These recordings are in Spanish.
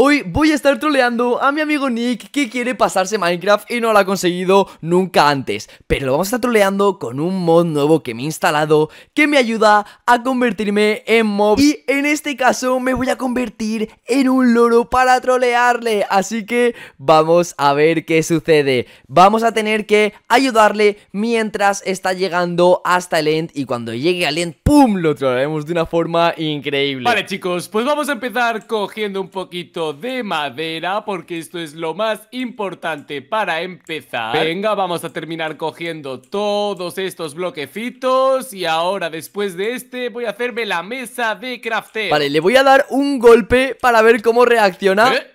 Hoy voy a estar troleando a mi amigo Nick que quiere pasarse Minecraft y no lo ha conseguido nunca antes Pero lo vamos a estar troleando con un mod nuevo que me he instalado que me ayuda a convertirme en mob Y en este caso me voy a convertir en un loro para trolearle Así que vamos a ver qué sucede Vamos a tener que ayudarle mientras está llegando hasta el end Y cuando llegue al end, ¡pum! lo trolearemos de una forma increíble Vale chicos, pues vamos a empezar cogiendo un poquito de madera porque esto es lo más importante para empezar. Venga, vamos a terminar cogiendo todos estos bloquecitos y ahora después de este voy a hacerme la mesa de crafting Vale, le voy a dar un golpe para ver cómo reacciona. ¿Eh?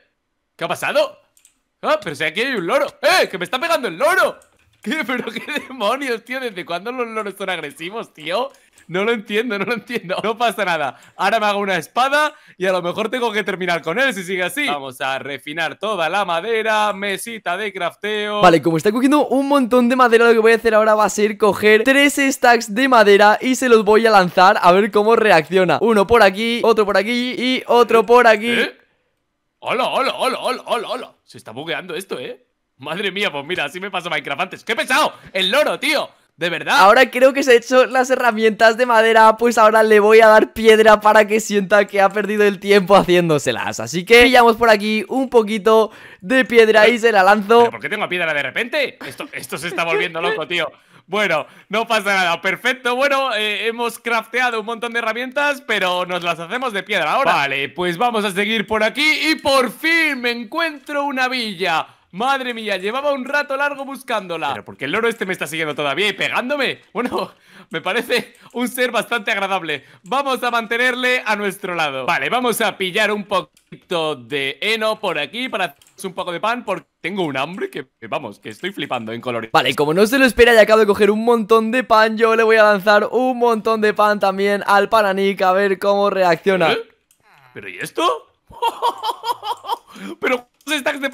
¿Qué ha pasado? Ah, pero si aquí hay un loro. ¡Eh! ¡Que me está pegando el loro! ¿Qué? ¿Pero qué demonios, tío? ¿Desde cuándo los loros son agresivos, tío? No lo entiendo, no lo entiendo. No pasa nada. Ahora me hago una espada y a lo mejor tengo que terminar con él si sigue así. Vamos a refinar toda la madera, mesita de crafteo. Vale, como está cogiendo un montón de madera, lo que voy a hacer ahora va a ser coger tres stacks de madera y se los voy a lanzar a ver cómo reacciona. Uno por aquí, otro por aquí y otro por aquí. ¿Eh? Hola, hola, hola, hola, hola, hola. Se está bugueando esto, ¿eh? Madre mía, pues mira, así me pasó Minecraft antes. ¡Qué pesado! ¡El loro, tío! De verdad. Ahora creo que se han hecho las herramientas de madera, pues ahora le voy a dar piedra para que sienta que ha perdido el tiempo haciéndoselas. Así que pillamos por aquí un poquito de piedra y se la lanzo. ¿Por qué tengo piedra de repente? Esto, esto se está volviendo loco, tío. Bueno, no pasa nada, perfecto. Bueno, eh, hemos crafteado un montón de herramientas, pero nos las hacemos de piedra ahora. Vale, pues vamos a seguir por aquí y por fin me encuentro una villa. Madre mía, llevaba un rato largo buscándola. Pero porque el loro este me está siguiendo todavía y pegándome. Bueno, me parece un ser bastante agradable. Vamos a mantenerle a nuestro lado. Vale, vamos a pillar un poquito de heno por aquí para hacer un poco de pan porque tengo un hambre que, vamos, que estoy flipando en colores. Vale, y como no se lo espera y acabo de coger un montón de pan, yo le voy a lanzar un montón de pan también al pananik a ver cómo reacciona. ¿Eh? ¿Pero y esto? ¿Pero stacks de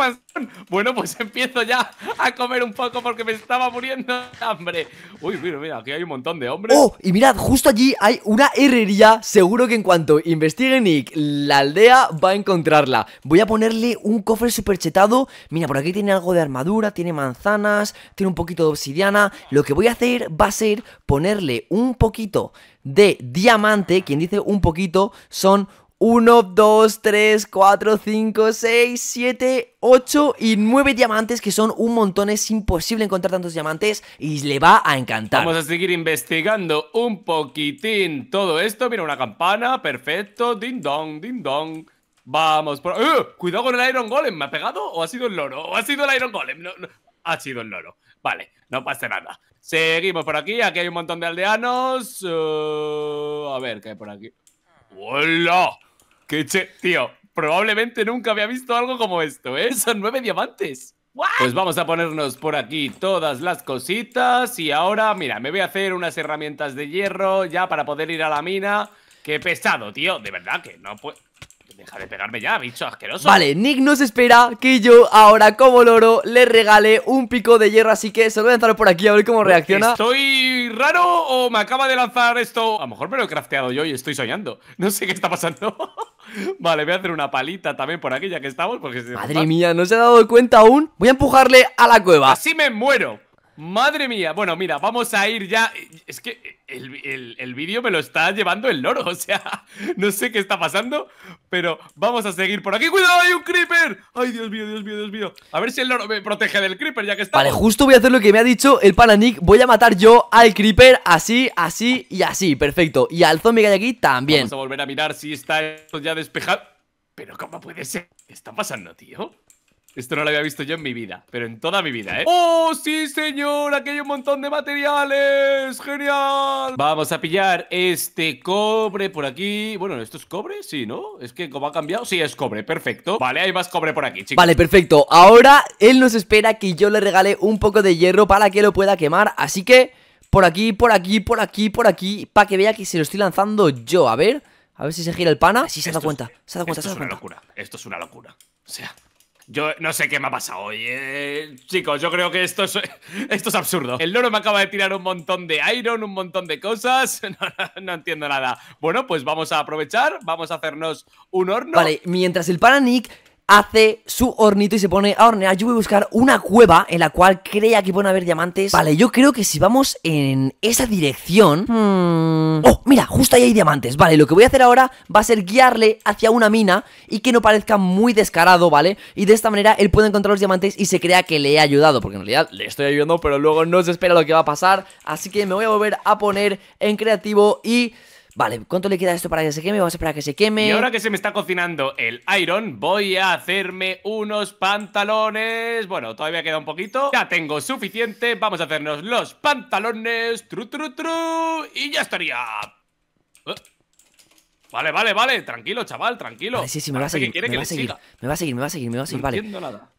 Bueno, pues empiezo ya a comer un poco porque me estaba muriendo de hambre. Uy, mira, mira, aquí hay un montón de hombres. Oh, y mirad, justo allí hay una herrería. Seguro que en cuanto investigue Nick, la aldea va a encontrarla. Voy a ponerle un cofre super chetado. Mira, por aquí tiene algo de armadura, tiene manzanas, tiene un poquito de obsidiana. Lo que voy a hacer va a ser ponerle un poquito de diamante. Quien dice un poquito son uno, dos, 3, cuatro, cinco, seis, siete, ocho y nueve diamantes, que son un montón. Es imposible encontrar tantos diamantes y le va a encantar. Vamos a seguir investigando un poquitín todo esto. Mira, una campana, perfecto. Ding dong, ding dong. Vamos, por... ¡Eh! cuidado con el Iron Golem. ¿Me ha pegado o ha sido el loro? ¿O ha sido el Iron Golem? No, Ha sido el loro. Vale, no pasa nada. Seguimos por aquí. Aquí hay un montón de aldeanos. Eh, a ver, ¿qué hay por aquí? ¡Hola! Que che, tío, probablemente nunca había visto algo como esto, ¿eh? Son nueve diamantes. Pues vamos a ponernos por aquí todas las cositas y ahora, mira, me voy a hacer unas herramientas de hierro ya para poder ir a la mina. Qué pesado, tío, de verdad que no puedo... Deja de pegarme ya, bicho asqueroso. Vale, Nick nos espera que yo ahora, como loro, le regale un pico de hierro. Así que se lo voy a lanzar por aquí a ver cómo pues, reacciona. ¿Estoy raro o me acaba de lanzar esto? A lo mejor me lo he crafteado yo y estoy soñando. No sé qué está pasando. Vale, voy a hacer una palita también por aquí, ya que estamos. Porque Madre mía, no se ha dado cuenta aún. Voy a empujarle a la cueva. Así me muero. Madre mía, bueno, mira, vamos a ir ya. Es que el, vídeo me lo está llevando el loro, o sea, no sé qué está pasando, pero vamos a seguir por aquí. ¡Cuidado, hay un creeper! ¡Ay, Dios mío, Dios mío, Dios mío! A ver si el loro me protege del creeper ya que está. Vale, justo voy a hacer lo que me ha dicho el pananic. Voy a matar yo al creeper así, así y así, perfecto. Y al zombie que hay aquí también. Vamos a volver a mirar si está esto ya despejado. Pero ¿cómo puede ser? ¿Qué está pasando, tío? Esto no lo había visto yo en mi vida, pero en toda mi vida, ¿eh? ¡Oh, sí, señor! Aquí hay un montón de materiales. ¡Genial! Vamos a pillar este cobre por aquí. Bueno, ¿esto es cobre? Sí, ¿no? Es que como ha cambiado... Sí, es cobre. Perfecto. Vale, hay más cobre por aquí, chicos. Vale, perfecto. Ahora él nos espera que yo le regale un poco de hierro para que lo pueda quemar. Así que por aquí, por aquí, por aquí, por aquí, para que vea que se lo estoy lanzando yo. A ver, a ver si se gira el pana. Sí, se da cuenta, se cuenta, esto se Es una locura, esto es una locura. O sea... Yo no sé qué me ha pasado hoy. Eh, chicos, yo creo que esto es, esto es absurdo. El loro me acaba de tirar un montón de iron, un montón de cosas. No, entiendo nada. Bueno, pues vamos a aprovechar, vamos a hacernos un horno. Vale, mientras el paranic hace su hornito y se pone a hornear. Yo voy a buscar una cueva en la cual crea que pueden haber diamantes. Vale, yo creo que si vamos en esa dirección... Hmm. Oh, mira, justo ahí hay diamantes. Vale, lo que voy a hacer ahora va a ser guiarle hacia una mina y que no parezca muy descarado, ¿vale? Y de esta manera él puede encontrar los diamantes y se crea que le he ayudado, porque en realidad le estoy ayudando, pero luego no se espera lo que va a pasar. Así que me voy a volver a poner en creativo y... Vale, ¿cuánto le queda esto para que se queme? Vamos a esperar a que se queme. Y ahora que se me está cocinando el iron, voy a hacerme unos pantalones. Bueno, todavía queda un poquito. Ya tengo suficiente. Vamos a hacernos los pantalones. Tru, tru, tru. Y ya estaría. Uh. Vale, vale, vale, tranquilo, chaval, tranquilo. sí, sí, me va, a seguir, me va a seguir, me va a seguir, me va a seguir, vale.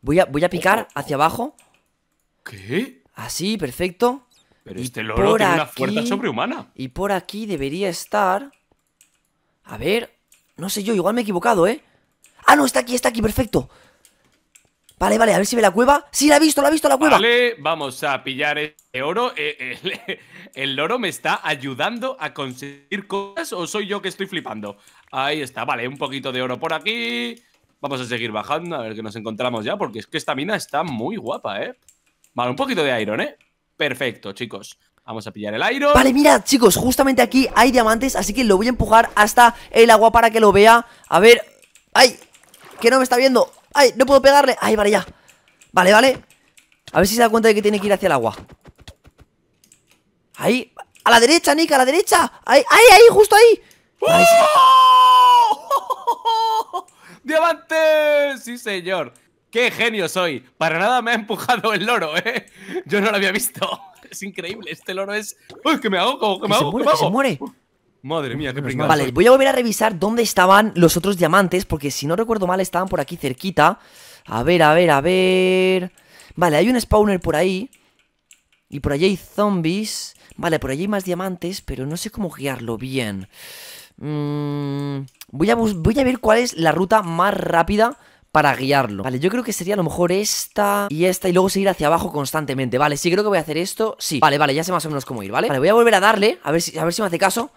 Voy a, voy a picar hacia abajo. ¿Qué? Así, perfecto. Pero este loro tiene una fuerza sobrehumana. Y por aquí debería estar. A ver. No sé yo, igual me he equivocado, ¿eh? Ah, no, está aquí, está aquí, perfecto. Vale, vale, a ver si ve la cueva. Sí, la ha visto, la ha visto la cueva. Vale, vamos a pillar este oro. el, eh, eh, el, loro me está ayudando a conseguir cosas o soy yo que estoy flipando. Ahí está, vale, un poquito de oro por aquí. Vamos a seguir bajando, a ver que nos encontramos ya, porque es que esta mina está muy guapa, ¿eh? Vale, un poquito de iron, ¿eh? Perfecto, chicos. Vamos a pillar el aire Vale, mira, chicos, justamente aquí hay diamantes Así que lo voy a empujar hasta el agua para que lo vea A ver, ay Que no me está viendo, ay, no puedo pegarle Ay, vale, ya, vale, vale A ver si se da cuenta de que tiene que ir hacia el agua Ahí, a la derecha, Nika! a la derecha Ahí, ahí, ahí, justo ahí ¡Diamante! ¡Diamantes! Sí, señor ¡Qué genio soy! Para nada me ha empujado el loro, ¿eh? Yo no lo había visto. Es increíble, este loro es... ¡Uy, que me ahogo! ¡Que me ahogo! ¡Que me ahogo! ¡Se muere! Madre mía, qué pringado. Vale, voy a volver a revisar dónde estaban los otros diamantes, porque si no recuerdo mal estaban por aquí cerquita. A ver, a ver, a ver... Vale, hay un spawner por ahí. Y por allí hay zombies. Vale, por allí hay más diamantes, pero no sé cómo guiarlo bien. Mmm... voy, a voy a ver cuál es la ruta más rápida para guiarlo. Vale, yo creo que sería a lo mejor esta y esta y luego seguir hacia abajo constantemente. Vale, sí creo que voy a hacer esto. Sí, vale, vale, ya sé más o menos cómo ir, ¿vale? Vale, voy a volver a darle, a ver si, a ver si me hace caso.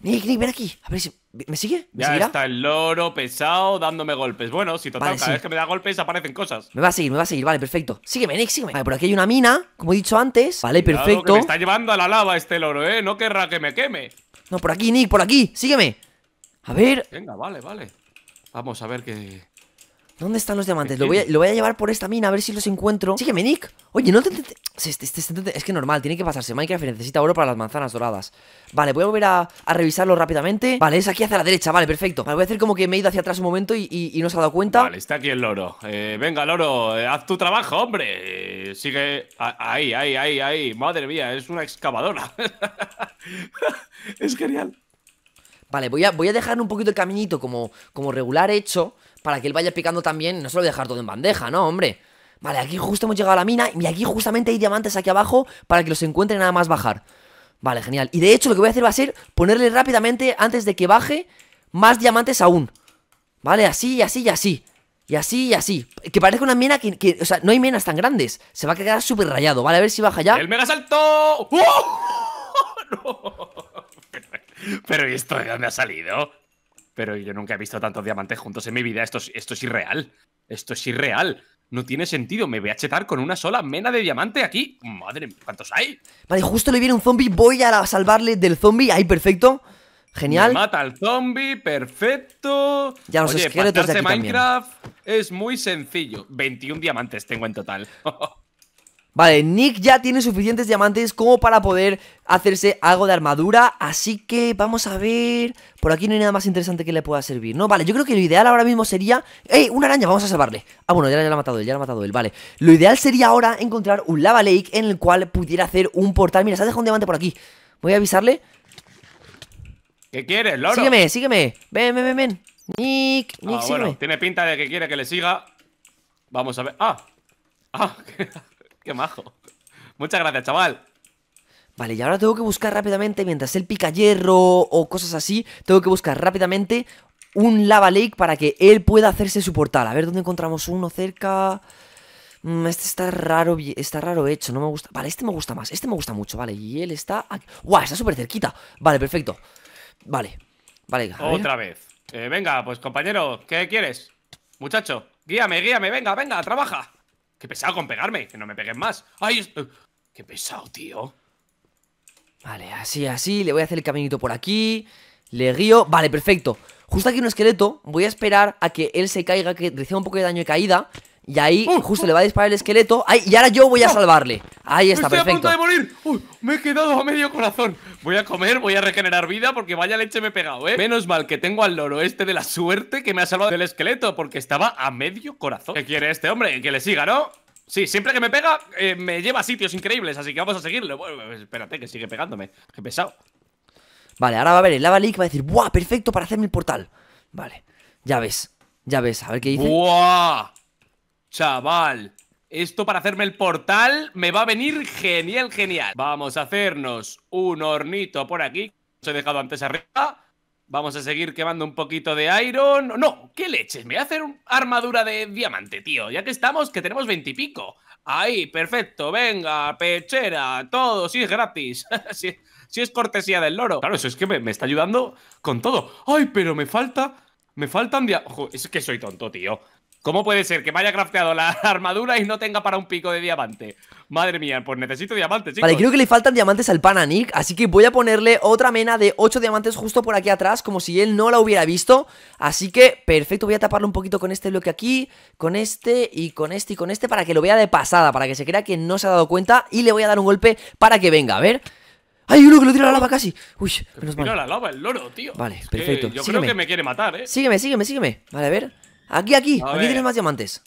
Nick, Nick, ven aquí. A ver si. ¿Me sigue? ¿Me ya está el loro pesado dándome golpes. Bueno, si total, cada vez que me da golpes aparecen cosas. Me va a seguir, me va a seguir. Vale, perfecto. Sígueme, Nick, sígueme. Vale, por aquí hay una mina, como he dicho antes. Vale, perfecto. me está llevando a la lava este loro, ¿eh? No querrá que me queme. No, por aquí, Nick, por aquí. Sígueme. A ver. Venga, vale, vale. Vamos a ver qué. ¿Dónde están los diamantes? Lo voy, a, llevar por esta mina a ver si los encuentro. Sígueme, Nick. Oye, no te, Es que normal, tiene que pasarse. Minecraft necesita oro para las manzanas doradas. Vale, voy a volver a, revisarlo rápidamente. Vale, es aquí hacia la derecha. Vale, perfecto. Vale, voy a hacer como que me he ido hacia atrás un momento y, y, no se ha dado cuenta. Vale, está aquí el loro. Eh, venga, loro, eh, haz tu trabajo, hombre. Eh, sigue. Ahí, ahí, ahí, ahí. Madre mía, es una excavadora. es genial. Vale, voy a, voy a dejar un poquito el caminito como, como regular hecho para que él vaya picando también, no se lo voy a dejar todo en bandeja, ¿no, hombre? Vale, aquí justo hemos llegado a la mina y aquí justamente hay diamantes aquí abajo para que los encuentren nada más bajar. Vale, genial. Y de hecho lo que voy a hacer va a ser ponerle rápidamente, antes de que baje, más diamantes aún. Vale, así y así y así. Y así y así. Que parece una mina que, O sea, no hay minas tan grandes. Se va a quedar súper rayado. Vale, a ver si baja ya. ¡El mega salto! ¡Oh! Pero, esto de dónde ha salido? Pero yo nunca he visto tantos diamantes juntos en mi vida. Esto es, esto es irreal. Esto es irreal. No tiene sentido. Me voy a chetar con una sola mena de diamante aquí. Madre mía, ¿cuántos hay? Vale, justo le viene un zombie. Voy a salvarle del zombie. Ahí, perfecto. Genial. mata al zombie, perfecto. Ya los Oye, esqueletos de Minecraft es muy sencillo. 21 diamantes tengo en total. Vale, Nick ya tiene suficientes diamantes como para poder hacerse algo de armadura, así que vamos a ver... Por aquí no hay nada más interesante que le pueda servir, ¿no? Vale, yo creo que lo ideal ahora mismo sería... ¡Ey, una araña! Vamos a salvarle. Ah, bueno, ya la, ha matado él, ya la ha matado él, vale. Lo ideal sería ahora encontrar un lava lake en el cual pudiera hacer un portal. Mira, se ha dejado un diamante por aquí. Voy a avisarle. ¿Qué quieres, loro? Sígueme, sígueme. Ven, ven, ven, ven. Nick, Nick, ah, sígueme. Bueno, tiene pinta de que quiere que le siga. Vamos a ver... ¡Ah! ¡Ah! Qué majo. Muchas gracias, chaval. Vale, y ahora tengo que buscar rápidamente, mientras él pica hierro o cosas así, tengo que buscar rápidamente un lava lake para que él pueda hacerse su portal. A ver dónde encontramos uno cerca. Mm, este está raro, está raro hecho, no me gusta. Vale, este me gusta más, este me gusta mucho, vale. Y él está aquí. ¡Guau! Está súper cerquita. Vale, perfecto. Vale, vale. Otra vez. Eh, venga, pues compañero, ¿qué quieres? Muchacho, guíame, guíame, venga, venga, trabaja. Qué pesado con pegarme, que no me peguen más. ¡Ay! Eh! Qué pesado, tío. Vale, así, así. Le voy a hacer el caminito por aquí. Le río, Vale, perfecto. Justo aquí un esqueleto. Voy a esperar a que él se caiga, que reciba un poco de daño de caída. Y ahí justo le va a disparar el esqueleto Ay, Y ahora yo voy a salvarle Ahí está, estoy a punto de morir Uy, Me he quedado a medio corazón Voy a comer, voy a regenerar vida Porque vaya leche me he pegado, ¿eh? Menos mal que tengo al loro este de la suerte Que me ha salvado del esqueleto Porque estaba a medio corazón ¿Qué quiere este hombre? Que le siga, ¿no? Sí, siempre que me pega, eh, me lleva a sitios increíbles, así que vamos a seguirlo. Bueno, espérate, que sigue pegándome. Qué pesado. Vale, ahora va a ver el lava leak, va a decir, ¡buah! Perfecto para hacerme el portal. Vale, ya ves, ya ves, a ver qué dice. ¡Buah! Chaval, esto para hacerme el portal me va a venir genial, genial. Vamos a hacernos un hornito por aquí. Os he dejado antes arriba. Vamos a seguir quemando un poquito de iron. No, qué leches, me voy a hacer armadura de diamante, tío. Ya que estamos, que tenemos veintipico. Ahí, perfecto, venga, pechera, todo, si es gratis. si, es cortesía del loro. Claro, eso es que me, está ayudando con todo. Ay, pero me falta... Me faltan... es que soy tonto, tío. ¿Cómo puede ser que me haya crafteado la armadura y no tenga para un pico de diamante? Madre mía, pues necesito diamantes, chicos. Vale, creo que le faltan diamantes al pana Nick, así que voy a ponerle otra mena de 8 diamantes justo por aquí atrás, como si él no la hubiera visto. Así que, perfecto, voy a taparlo un poquito con este bloque aquí, con este y con este y con este, para que lo vea de pasada, para que se crea que no se ha dado cuenta y le voy a dar un golpe para que venga, a ver... ¡Ay, uno que lo tira la lava casi! Uy, menos mal. la lava el loro, tío. Vale, perfecto. yo creo que me quiere matar, ¿eh? Sígueme, sígueme, sígueme. Vale, a ver. Aquí, aquí, aquí tienes más diamantes.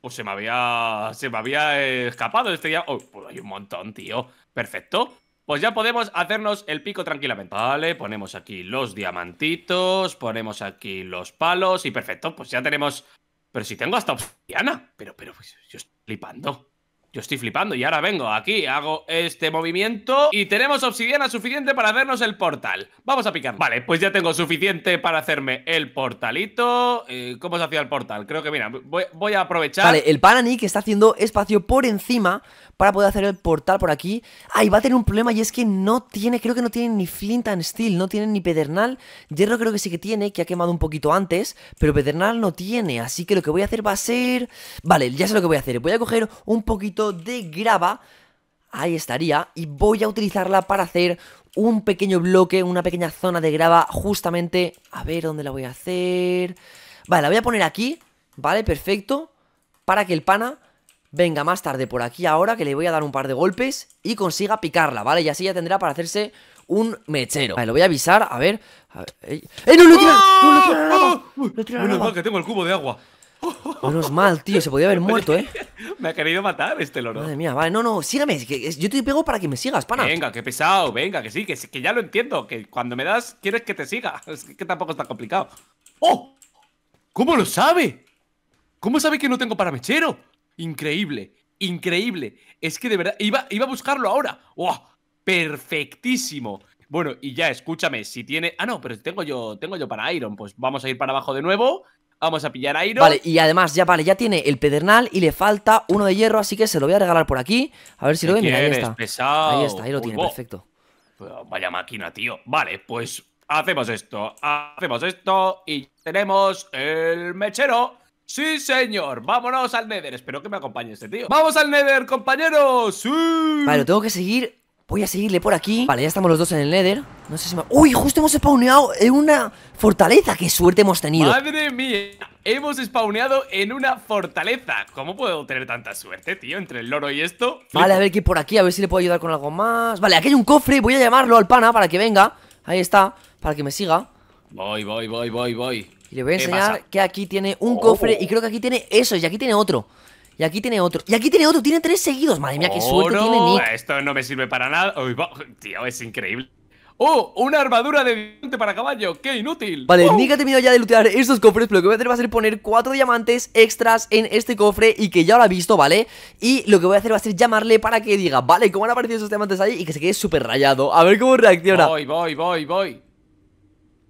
Pues se me había. Se me había escapado este diamante Oh, pues hay un montón, tío. Perfecto. Pues ya podemos hacernos el pico tranquilamente. Vale, ponemos aquí los diamantitos, ponemos aquí los palos y perfecto, pues ya tenemos... Pero si tengo hasta obsidiana. Pero, pero, pues, yo estoy flipando. Yo estoy flipando y ahora vengo aquí, hago este movimiento y tenemos obsidiana suficiente para hacernos el portal. Vamos a picar. Vale, pues ya tengo suficiente para hacerme el portalito. Eh, ¿Cómo se hacía el portal? Creo que, mira, voy, a aprovechar... Vale, el que está haciendo espacio por encima para poder hacer el portal por aquí. ahí va a tener un problema y es que no tiene, creo que no tiene ni flint and steel, no tiene ni pedernal. Hierro creo que sí que tiene, que ha quemado un poquito antes, pero pedernal no tiene. Así que lo que voy a hacer va a ser... Vale, ya sé lo que voy a hacer. Voy a coger un poquito de grava. Ahí estaría. Y voy a utilizarla para hacer un pequeño bloque, una pequeña zona de grava justamente... A ver, ¿dónde la voy a hacer? Vale, la voy a poner aquí. Vale, perfecto. Para que el pana venga más tarde por aquí ahora que le voy a dar un par de golpes y consiga picarla, ¿vale? Y así ya tendrá para hacerse un mechero. Vale, lo voy a avisar, a ver... ¡Eh, no, lo tirado! ¡No, ¡Ah! ¡No, lo no ¡No, mal que tengo el cubo de agua. es mal, tío, se podía haber muerto, ¿eh? me ha querido matar este loro. Madre mía, vale, no, no, sígame, que, yo te pego para que me sigas, pana. Venga, que pesado, venga, que sí, que, que ya lo entiendo, que cuando me das quieres que te siga. Es que tampoco está complicado. ¡Oh! ¿Cómo lo sabe? ¿Cómo sabe que no tengo para mechero? Increíble, increíble. Es que de verdad, iba, iba a buscarlo ahora. ¡Wow! Perfectísimo. Bueno, y ya, escúchame, si tiene. Ah, no, pero tengo yo, tengo yo para Iron. Pues vamos a ir para abajo de nuevo. Vamos a pillar a Iron. Vale, y además, ya vale, ya tiene el pedernal y le falta uno de hierro, así que se lo voy a regalar por aquí. A ver si lo ven. Mira, ahí está. Ahí está, ahí lo tiene, perfecto. Vaya máquina, tío. Vale, pues hacemos esto. Hacemos esto y tenemos el mechero. Sí, señor. Vámonos al Nether. Espero que me acompañe este tío. ¡Vamos al Nether, compañeros! ¡Sí! Vale, tengo que seguir. Voy a seguirle por aquí. Vale, ya estamos los dos en el Nether. No sé si me... ¡Uy! Justo hemos spawneado en una fortaleza. ¡Qué suerte hemos tenido! ¡Madre mía! Hemos spawneado en una fortaleza. ¿Cómo puedo tener tanta suerte, tío? Entre el loro y esto. Vale, a ver qué por aquí. A ver si le puedo ayudar con algo más. Vale, aquí hay un cofre. Voy a llamarlo al pana para que venga. Ahí está. Para que me siga. Voy, voy, voy, voy, voy. Y le voy a enseñar que aquí tiene un cofre oh. y creo que aquí tiene eso y aquí tiene otro. Y aquí tiene otro. Y aquí tiene otro. Tiene tres seguidos. Madre mía, qué suerte tiene Nick. Esto no me sirve para nada. tío, es increíble. ¡Oh! ¡Una armadura de diamante para caballo! ¡Qué inútil! Vale, oh. Nick ha terminado ya de lootear estos cofres lo que voy a hacer va a ser poner cuatro diamantes extras en este cofre Y que ya lo ha visto, ¿vale? Y lo que voy a hacer va a ser llamarle para que diga Vale, ¿cómo han aparecido esos diamantes ahí? Y que se quede súper rayado A ver cómo reacciona Voy, voy, voy, voy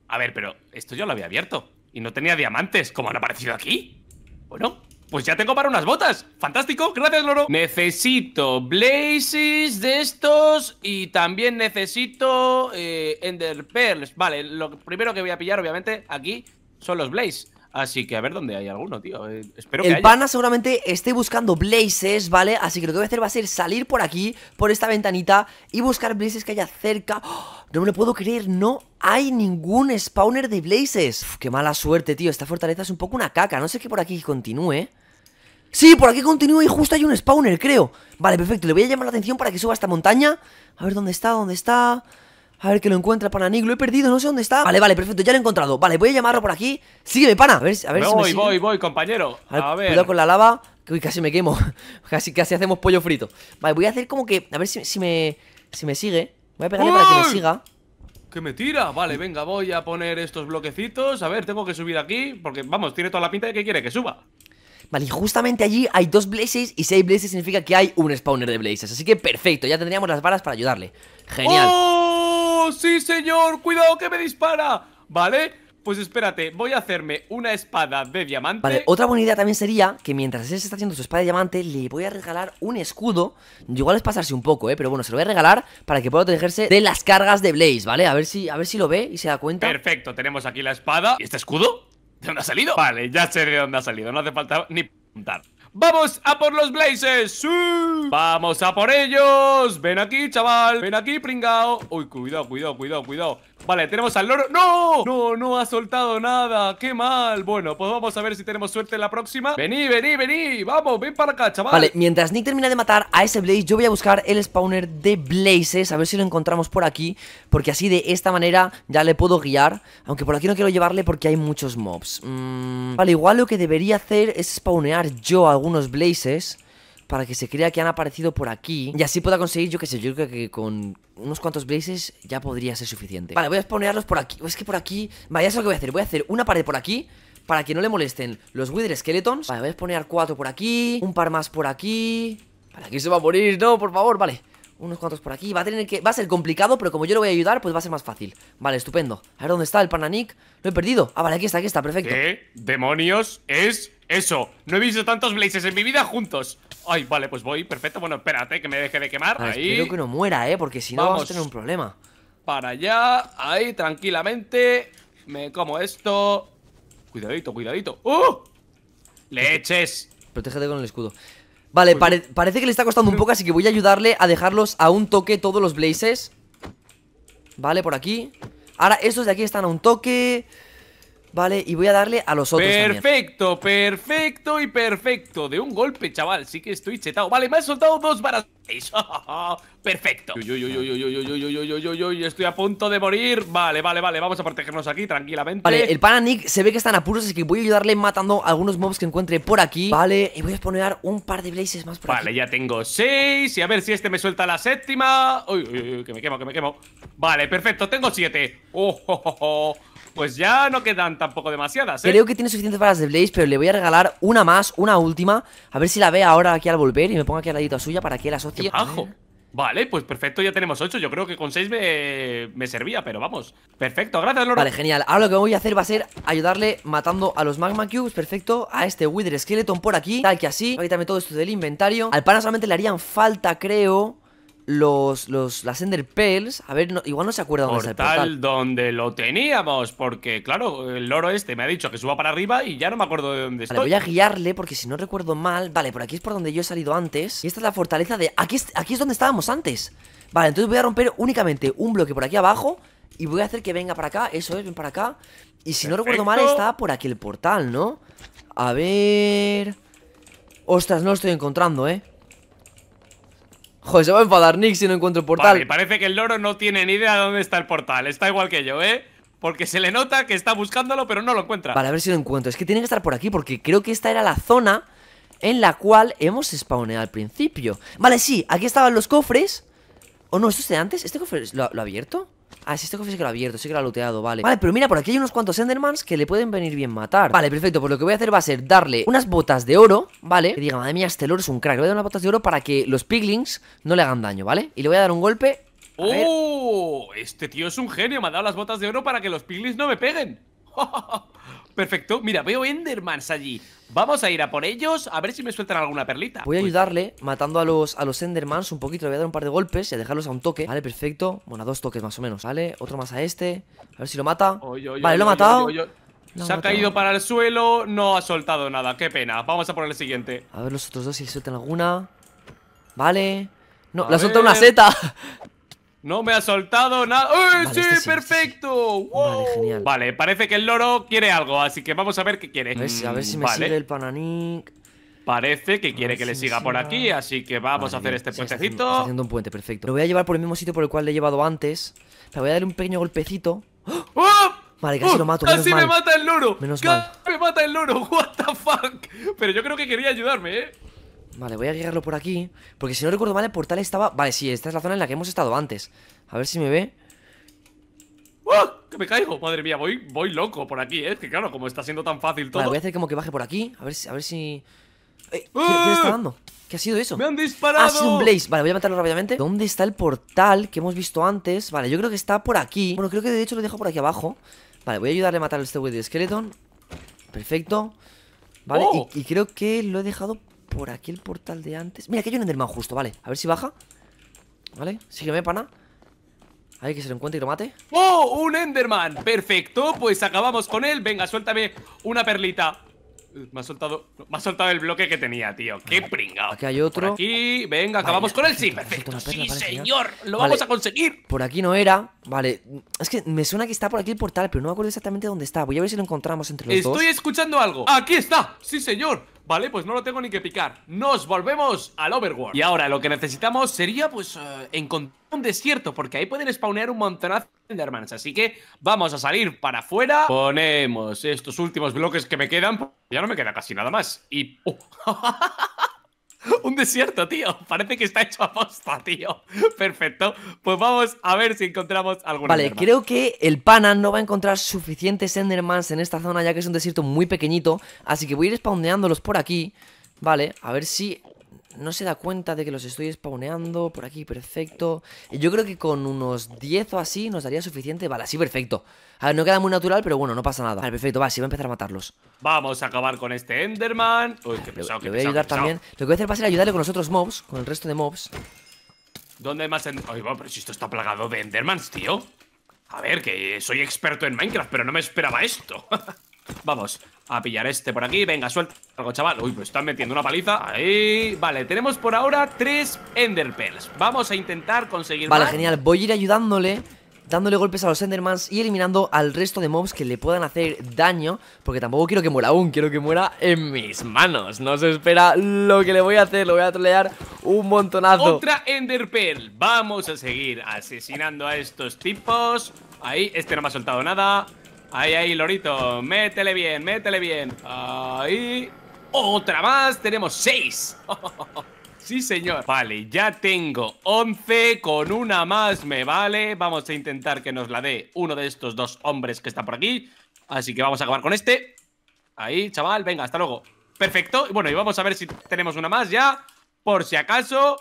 A ver, pero esto yo lo había abierto y no tenía diamantes, como han aparecido aquí. Bueno, pues ya tengo para unas botas. Fantástico, gracias, loro. Necesito blazes de estos y también necesito eh, ender pearls. Vale, lo primero que voy a pillar, obviamente, aquí son los blazes. Así que a ver dónde hay alguno, tío. Eh, espero el que haya. pana seguramente esté buscando blazes, ¿vale? Así que lo que voy a hacer va a ser salir por aquí, por esta ventanita, y buscar blazes que haya cerca. ¡Oh! No me lo puedo creer, no hay ningún spawner de blazes. qué mala suerte, tío. Esta fortaleza es un poco una caca. No sé que por aquí continúe. Sí, por aquí continúe y justo hay un spawner, creo Vale, perfecto, le voy a llamar la atención para que suba a esta montaña A ver dónde está, dónde está a ver que lo encuentra, pana. Nick, lo he perdido, no sé dónde está. Vale, vale, perfecto, ya lo he encontrado. Vale, voy a llamarlo por aquí. Sígueme, pana. A ver, si voy, voy, voy, compañero. A ver, Cuidado con la lava. Uy, casi me quemo. casi, casi hacemos pollo frito. Vale, voy a hacer como que. A ver si, me. Si me sigue. Voy a pegarle para que me siga. Que me tira. Vale, venga, voy a poner estos bloquecitos. A ver, tengo que subir aquí. Porque, vamos, tiene toda la pinta de que quiere que suba. Vale, y justamente allí hay dos blazes y si hay blazes significa que hay un spawner de blazes. Así que perfecto, ya tendríamos las balas para ayudarle. Genial. ¡Oh! Sí, señor, cuidado que me dispara. Vale. Pues espérate, voy a hacerme una espada de diamante Vale, otra buena idea también sería que mientras él se está haciendo su espada de diamante Le voy a regalar un escudo Igual es pasarse un poco, eh, pero bueno, se lo voy a regalar Para que pueda protegerse de las cargas de Blaze, ¿vale? A ver si, a ver si lo ve y se da cuenta Perfecto, tenemos aquí la espada ¿Y este escudo? ¿De dónde ha salido? Vale, ya sé de dónde ha salido. No hace falta ni preguntar. ¡Vamos a por los Blazes! ¡Vamos a por ellos! ¡Ven aquí, chaval! ¡Ven aquí, pringao! ¡Uy, cuidado, cuidado, cuidado, cuidado! Vale, tenemos al loro. ¡No! No, no ha soltado nada. ¡Qué mal! Bueno, pues vamos a ver si tenemos suerte en la próxima. ¡Vení, vení, vení! ¡Vamos, ven para acá, chaval! Vale, mientras Nick termina de matar a ese Blaze, yo voy a buscar el spawner de Blazes. A ver si lo encontramos por aquí. Porque así de esta manera ya le puedo guiar. Aunque por aquí no quiero llevarle porque hay muchos mobs. Mm, vale, igual lo que debería hacer es spawnear yo algunos Blazes para que se crea que han aparecido por aquí. Y así pueda conseguir, yo qué sé, yo creo que con unos cuantos blazes ya podría ser suficiente. Vale, voy a ponerlos por aquí. Es que por aquí... Vale, ya sé lo que voy a hacer. Voy a hacer una pared por aquí para que no le molesten los Wither Skeletons. Vale, voy a poner cuatro por aquí, un par más por aquí. Vale, aquí se va a morir, no, por favor, vale. Unos cuantos por aquí. Va a tener que. Va a ser complicado, pero como yo lo voy a ayudar, pues va a ser más fácil. Vale, estupendo. A ver dónde está el pananic. Lo he perdido. Ah, vale, aquí está, aquí está, perfecto. ¿Qué demonios es eso? No he visto tantos blazes en mi vida juntos. Ay, vale, pues voy, perfecto. Bueno, espérate que me deje de quemar. Ah, ahí. Espero que no muera, eh, porque si no vamos. vamos a tener un problema. Para allá, ahí, tranquilamente. Me como esto. Cuidadito, cuidadito. ¡Uh! ¡Leches! Protégete con el escudo. Vale, pues parece que le está costando un poco, así que voy a ayudarle a dejarlos a un toque todos los blazes Vale, por aquí Ahora esos de aquí están a un toque ¿vale? Y voy a darle a los otros Perfecto, perfecto y perfecto. De un golpe, chaval. Sí que estoy chetado. Vale, me han soltado dos varas. perfecto. Yo, yo, estoy a punto de morir. Vale, vale, vale. Vamos a protegernos aquí tranquilamente. Vale, el pana Nick se ve que están apuros, así que voy a ayudarle matando algunos mobs que encuentre por aquí. Vale, y voy a poner un par de blazes más por vale, Vale, ya tengo seis. Y a ver si este me suelta la séptima. Uy, uy, uy, que me quemo, que me quemo. Vale, perfecto. Tengo siete. Oh, pues ya no quedan tampoco demasiadas. ¿eh? Creo que tiene suficientes balas de Blaze, pero le voy a regalar una más, una última. A ver si la ve ahora aquí al volver y me pongo aquí al ladito a suya para que la asocie. ¡Ajo! Vale, pues perfecto, ya tenemos 8. Yo creo que con 6 me, me, servía, pero vamos. Perfecto, gracias, Loro. Vale, genial. Ahora lo que voy a hacer va a ser ayudarle matando a los Magma Cubes, perfecto, a este Wither Skeleton por aquí, tal que así. Ahorita a quitarme todo esto del inventario. Al pana solamente le harían falta, creo los, los, las Ender Pearls, a ver, igual no se acuerda dónde está el portal. donde lo teníamos, porque claro, el loro este me ha dicho que suba para arriba y ya no me acuerdo de dónde estoy. Vale, voy a guiarle porque si no recuerdo mal, vale, por aquí es por donde yo he salido antes. Y esta es la fortaleza de... Aquí es, aquí es donde estábamos antes. Vale, entonces voy a romper únicamente un bloque por aquí abajo y voy a hacer que venga para acá, eso es, ven para acá. Y si no recuerdo mal, está por aquí el portal, ¿no? A ver... Ostras, no lo estoy encontrando, ¿eh? Joder, se va a enfadar Nick si no encuentro el portal. Vale, parece que el loro no tiene ni idea de dónde está el portal. Está igual que yo, ¿eh? Porque se le nota que está buscándolo, pero no lo encuentra. Vale, a ver si lo encuentro. Es que tiene que estar por aquí, porque creo que esta era la zona en la cual hemos spawneado al principio. Vale, sí, aquí estaban los cofres. ¿O no? ¿Esto es de antes? ¿Este cofre lo ha abierto? Ah, si este cofre sí que lo ha abierto, sí que lo ha looteado, vale Vale, pero mira, por aquí hay unos cuantos Endermans que le pueden venir bien matar Vale, perfecto, pues lo que voy a hacer va a ser darle unas botas de oro, ¿vale? Que diga, madre mía, este loro es un crack Le voy a dar unas botas de oro para que los piglings no le hagan daño, ¿vale? Y le voy a dar un golpe ¡Oh! Este tío es un genio, me ha dado las botas de oro para que los piglings no me peguen Perfecto. Mira, veo Endermans allí. Vamos a ir a por ellos, a ver si me sueltan alguna perlita. Voy a ayudarle matando a los, a los Endermans un poquito. Le voy a dar un par de golpes y a dejarlos a un toque. Vale, perfecto. Bueno, a dos toques más o menos. Vale, otro más a este. A ver si lo mata. vale, lo ha matado. se ha caído para el suelo, no ha soltado nada, qué pena. Vamos a por el siguiente. A ver los otros dos si sueltan alguna. Vale. No, la le ha soltado una seta. No me ha soltado nada. ¡Uy, ¡Eh, sí, este este perfecto! Vale, genial. Vale, parece que el loro quiere algo, así que vamos a ver qué quiere. A ver si, me sale el pananic. Parece que quiere que le siga por aquí, así que vamos a hacer este puentecito. haciendo, un puente, perfecto. Lo voy a llevar por el mismo sitio por el cual le he llevado antes. Le voy a dar un pequeño golpecito. ¡Oh! Vale, casi ¡Oh! lo mato. casi me mata el loro. casi me mata el loro. What the fuck. Pero yo creo que quería ayudarme, ¿eh? Vale, voy a guiarlo por aquí Porque si no recuerdo mal el portal estaba... Vale, sí, esta es la zona en la que hemos estado antes A ver si me ve ¡Oh! ¡Que me caigo! Madre mía, voy, voy loco por aquí, ¿eh? Que claro, como está siendo tan fácil todo Vale, voy a hacer como que baje por aquí A ver si... A ver si... ¿qué, ¡Ah! está dando? ¿Qué ha sido eso? ¡Me han ah, disparado! Ha un Blaze Vale, voy a matarlo rápidamente ¿Dónde está el portal que hemos visto antes? Vale, yo creo que está por aquí Bueno, creo que de hecho lo dejo por aquí abajo Vale, voy a ayudarle a matar a este wey de Skeleton Perfecto Vale, ¡Oh! y, creo que lo he dejado por aquí el portal de antes Mira, aquí hay un Enderman justo, vale A ver si baja Vale, sígueme, pana Hay que se lo encuentre y lo mate ¡Oh! ¡Un Enderman! Perfecto, pues acabamos con él Venga, suéltame una perlita eh, me ha, soltado, me ha soltado el bloque que tenía, tío ¡Qué pringado Aquí hay otro y venga, acabamos con él Sí, perfecto, sí, señor Lo vamos a conseguir Por aquí no era Vale, es que me suena que está por aquí el portal, pero no me acuerdo exactamente dónde está. Voy a ver si lo encontramos entre los Estoy dos. Estoy escuchando algo. ¡Aquí está! ¡Sí, señor! Vale, pues no lo tengo ni que picar. Nos volvemos al Overworld. Y ahora lo que necesitamos sería, pues, eh, encontrar un desierto, porque ahí pueden spawnear un montonazo de hermanas Así que vamos a salir para afuera. Ponemos estos últimos bloques que me quedan. Ya no me queda casi nada más. Y... ¡oh! Un desierto, tío. Parece que está hecho a posta, tío. Perfecto. Pues vamos a ver si encontramos alguna. Vale, creo que el pana no va a encontrar suficientes Endermans en esta zona, ya que es un desierto muy pequeñito. Así que voy a ir spawndeándolos por aquí. Vale, a ver si no se da cuenta de que los estoy spawneando. Por aquí, perfecto. Yo creo que con unos 10 o así nos daría suficiente. Vale, así perfecto. A ver, no queda muy natural, pero bueno, no pasa nada. Vale, perfecto, va, sí, va a empezar a matarlos. Vamos a acabar con este Enderman. Uy, qué pesado, le, voy a ayudar también. Lo que voy a hacer va a ser ayudarle con los otros mobs, con el resto de mobs. ¿Dónde hay más ¡Uy, Ay, pero si esto está plagado de Endermans, tío. A ver, que soy experto en Minecraft, pero no me esperaba esto. Vamos, a pillar este por aquí. Venga, suelta algo, chaval. Uy, pues están metiendo una paliza. Ahí. Vale, tenemos por ahora tres Ender Vamos a intentar conseguir Vale, genial. Voy a ir ayudándole dándole golpes a los Endermans y eliminando al resto de mobs que le puedan hacer daño, porque tampoco quiero que muera aún, quiero que muera en mis manos. No se espera lo que le voy a hacer, lo voy a trolear un montonazo. Otra Ender Vamos a seguir asesinando a estos tipos. Ahí, este no me ha soltado nada. Ahí, ahí, Lorito. Métele bien, métele bien. Ahí. Otra más. Tenemos seis. Sí, señor. Vale, ya tengo once Con una más me vale. Vamos a intentar que nos la dé uno de estos dos hombres que está por aquí. Así que vamos a acabar con este. Ahí, chaval. Venga, hasta luego. Perfecto. Bueno, y vamos a ver si tenemos una más ya. Por si acaso.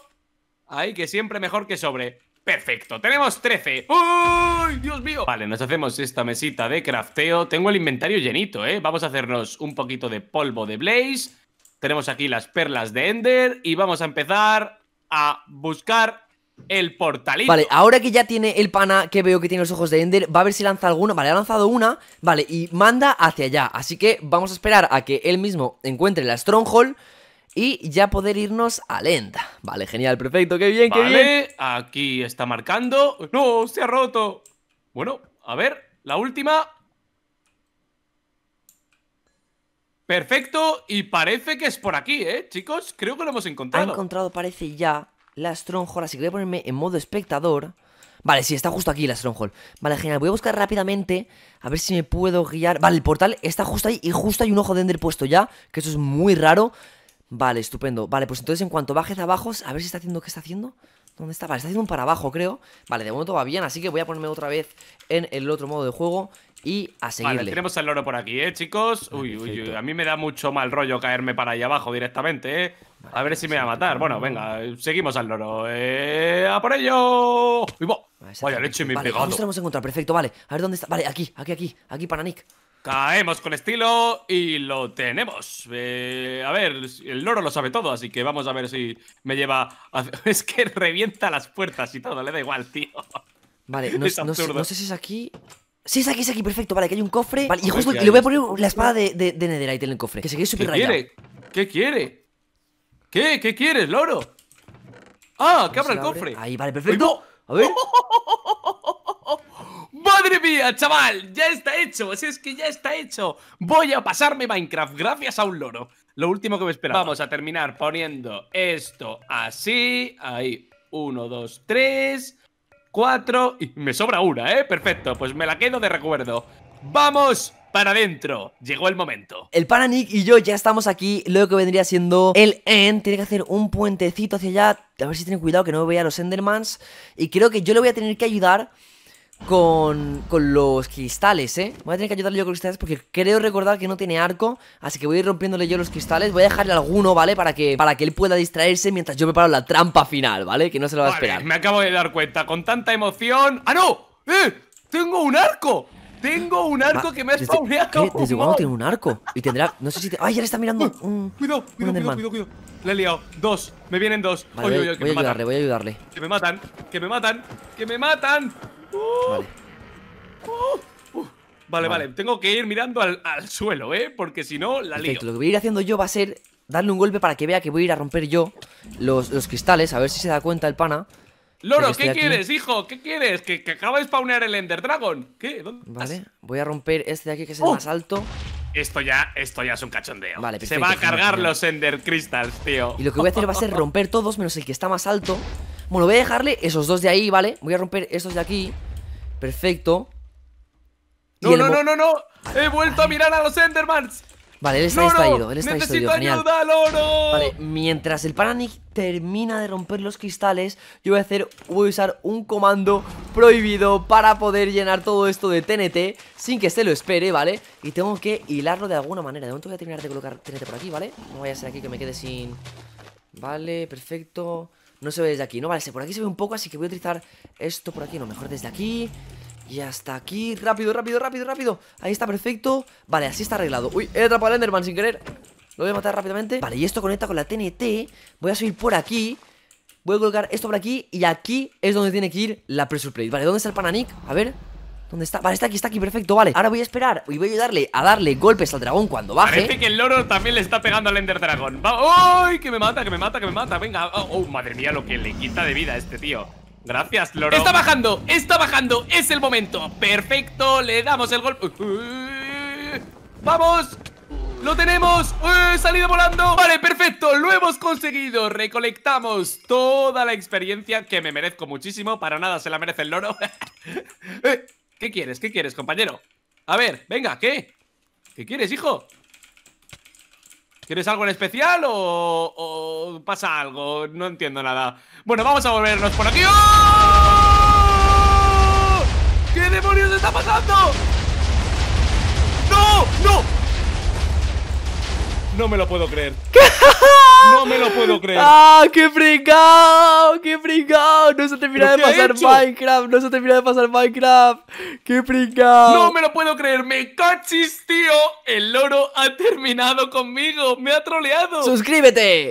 Ahí, que siempre mejor que sobre. Perfecto, tenemos 13. ¡Uy! Dios mío! Vale, nos hacemos esta mesita de crafteo. Tengo el inventario llenito, ¿eh? Vamos a hacernos un poquito de polvo de Blaze. Tenemos aquí las perlas de Ender y vamos a empezar a buscar el portalito. Vale, ahora que ya tiene el pana que veo que tiene los ojos de Ender, va a ver si lanza alguna. Vale, ha lanzado una, vale, y manda hacia allá. Así que vamos a esperar a que él mismo encuentre la Stronghold y ya poder irnos a Lenda Vale, genial, perfecto, qué bien, qué bien. Aquí está marcando. No, se ha roto. Bueno, a ver, la última. Perfecto, y parece que es por aquí, ¿eh, chicos? Creo que lo hemos encontrado. Ha encontrado, parece ya, la Stronghold, así que voy a ponerme en modo espectador. Vale, sí, está justo aquí la Stronghold. Vale, genial, voy a buscar rápidamente, a ver si me puedo guiar. Vale, el portal está justo ahí y justo hay un ojo de Ender puesto ya, que eso es muy raro. Vale, estupendo. Vale, pues entonces en cuanto bajes abajo, a ver si está haciendo qué está haciendo. ¿Dónde está? Vale, está haciendo un para abajo, creo. Vale, de momento va bien, así que voy a ponerme otra vez en el otro modo de juego y a seguir Vale, tenemos al loro por aquí, ¿eh, chicos? Ah, uy, uy, uy, a mí me da mucho mal rollo caerme para allá abajo directamente, ¿eh? a ver si me va a matar. Bueno, venga, seguimos al loro. Eh, ¡A por ello! Uy, ah, Vaya me he pegado. lo hemos encontrado, perfecto, vale. A ver dónde está. Vale, aquí, aquí, aquí, aquí para Nick. Caemos con estilo y lo tenemos. Eh, a ver, el loro lo sabe todo, así que vamos a ver si me lleva... A... Es que revienta las puertas y todo, le da igual, tío. Vale, no, sé, si es aquí... Sí, es aquí, es aquí, perfecto. Vale, que hay un cofre. Vale, y justo le voy a poner la espada de, de, Netherite en el cofre. Que se quede súper rápido. ¿Qué quiere? ¿Qué quiere? ¿Qué? ¿Qué quieres, loro? Ah, que abra el cofre. Ahí, vale, perfecto. A ver. ¡Madre mía, chaval! ¡Ya está hecho! Si es que ya está hecho. Voy a pasarme Minecraft gracias a un loro. Lo último que me esperaba. Vamos a terminar poniendo esto así. Ahí. Uno, dos, tres, cuatro. Y me sobra una, ¿eh? Perfecto. Pues me la quedo de recuerdo. ¡Vamos! para adentro. Llegó el momento. El Pananic y yo ya estamos aquí. Lo que vendría siendo el End. Tiene que hacer un puentecito hacia allá. A ver si tiene cuidado que no vea a los Endermans. Y creo que yo le voy a tener que ayudar con, los cristales, ¿eh? Voy a tener que ayudarle yo con los cristales porque creo recordar que no tiene arco Así que voy a ir rompiéndole yo los cristales Voy a dejarle alguno, ¿vale? Para que, para que él pueda distraerse mientras yo preparo la trampa final, ¿vale? Que no se lo va a esperar me acabo de dar cuenta, con tanta emoción... ¡Ah, no! ¡Eh! ¡Tengo un arco! Tengo un arco que me ha spawneado. ¿Desde cuándo tiene un arco? Y tendrá. No sé si. ¡Ay, ya le está mirando! cuidado, cuidado, cuidado, cuidado, Le he liado. Dos. Me vienen dos. voy, que me a ayudarle, matan. voy a ayudarle. Que me matan, que me matan, que me matan. Uh, uh. Vale. Vale, tengo que ir mirando al, suelo, ¿eh? Porque si no, la Lo que voy a ir haciendo yo va a ser darle un golpe para que vea que voy a ir a romper yo los, cristales, a ver si se da cuenta el pana. Loro, ¿qué quieres, hijo? ¿Qué quieres? ¿Que, que, acaba de spawnear el Ender Dragon. ¿Qué? ¿Dónde vale, voy a romper este de aquí que es el ¡Oh! más alto. Esto ya, esto ya es un cachondeo. se va a cargar los Ender Crystals, tío. Y lo que voy a hacer va a ser romper todos menos el que está más alto. Bueno, voy a dejarle esos dos de ahí, ¿vale? Voy a romper estos de aquí Perfecto No, no, no, no, no He vuelto a mirar a los Endermans Vale, él está distraído, él está genial. Ayuda, loro! vale, mientras el Paranic termina de romper los cristales, yo voy a hacer, voy a usar un comando prohibido para poder llenar todo esto de TNT sin que se lo espere, ¿vale? Y tengo que hilarlo de alguna manera. De momento voy a terminar de colocar TNT por aquí, ¿vale? No voy a hacer aquí que me quede sin... Vale, perfecto. No se ve desde aquí, no, vale, por aquí se ve un poco Así que voy a utilizar esto por aquí, no, mejor desde aquí Y hasta aquí, rápido, rápido, rápido, rápido Ahí está, perfecto Vale, así está arreglado Uy, he atrapado al Enderman sin querer Lo voy a matar rápidamente Vale, y esto conecta con la TNT Voy a subir por aquí Voy a colocar esto por aquí Y aquí es donde tiene que ir la pressure plate Vale, ¿dónde está el Pananic? A ver ¿Dónde está? Vale, está aquí, está aquí, perfecto, vale Ahora voy a esperar y voy a ayudarle a darle golpes al dragón cuando baje Parece que el loro también le está pegando al Ender Dragón ¡Ay! Que me mata, que me mata, que me mata Venga, oh, oh, madre mía lo que le quita de vida a este tío Gracias, loro Está bajando, está bajando, es el momento Perfecto, le damos el golpe ¡Vamos! ¡Lo tenemos! ¡Eh, ¡Salido volando! Vale, perfecto, lo hemos conseguido Recolectamos toda la experiencia Que me merezco muchísimo Para nada se la merece el loro eh. ¿Qué quieres? ¿Qué quieres, compañero? A ver, venga, ¿qué? ¿Qué quieres, hijo? ¿Quieres algo en especial o, o pasa algo? No entiendo nada. Bueno, vamos a volvernos por aquí. ¡Oh! ¿Qué demonios está pasando? ¡No! ¡No! No me lo puedo creer. No me lo puedo creer. ¡Ah, qué fregado! ¡Qué fregado! No se termina de pasar Minecraft. No se termina de pasar Minecraft. ¡Qué fregado! No me lo puedo creer. ¡Me cachis, tío! El loro ha terminado conmigo. ¡Me ha troleado! ¡Suscríbete!